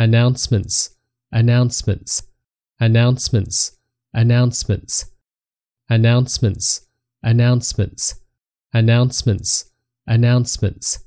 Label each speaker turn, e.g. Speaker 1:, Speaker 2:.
Speaker 1: announcements, announcements, announcements, announcements, announcements,
Speaker 2: announcements, announcements, announcements